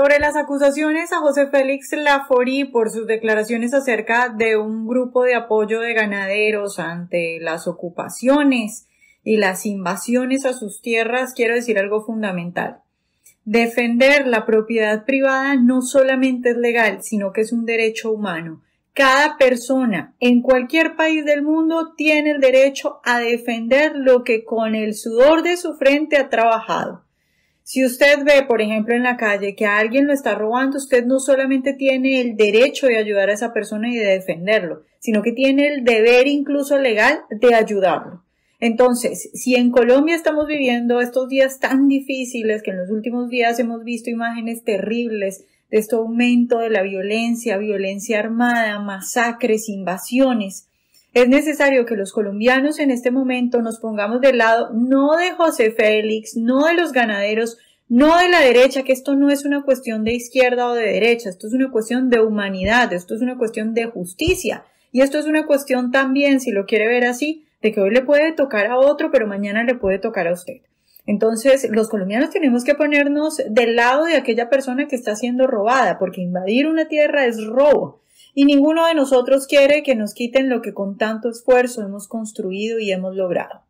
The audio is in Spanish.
Sobre las acusaciones a José Félix Lafori por sus declaraciones acerca de un grupo de apoyo de ganaderos ante las ocupaciones y las invasiones a sus tierras, quiero decir algo fundamental. Defender la propiedad privada no solamente es legal, sino que es un derecho humano. Cada persona en cualquier país del mundo tiene el derecho a defender lo que con el sudor de su frente ha trabajado. Si usted ve, por ejemplo, en la calle que a alguien lo está robando, usted no solamente tiene el derecho de ayudar a esa persona y de defenderlo, sino que tiene el deber incluso legal de ayudarlo. Entonces, si en Colombia estamos viviendo estos días tan difíciles, que en los últimos días hemos visto imágenes terribles de este aumento de la violencia, violencia armada, masacres, invasiones, es necesario que los colombianos en este momento nos pongamos del lado no de José Félix, no de los ganaderos, no de la derecha, que esto no es una cuestión de izquierda o de derecha, esto es una cuestión de humanidad, esto es una cuestión de justicia y esto es una cuestión también, si lo quiere ver así, de que hoy le puede tocar a otro, pero mañana le puede tocar a usted. Entonces, los colombianos tenemos que ponernos del lado de aquella persona que está siendo robada, porque invadir una tierra es robo y ninguno de nosotros quiere que nos quiten lo que con tanto esfuerzo hemos construido y hemos logrado.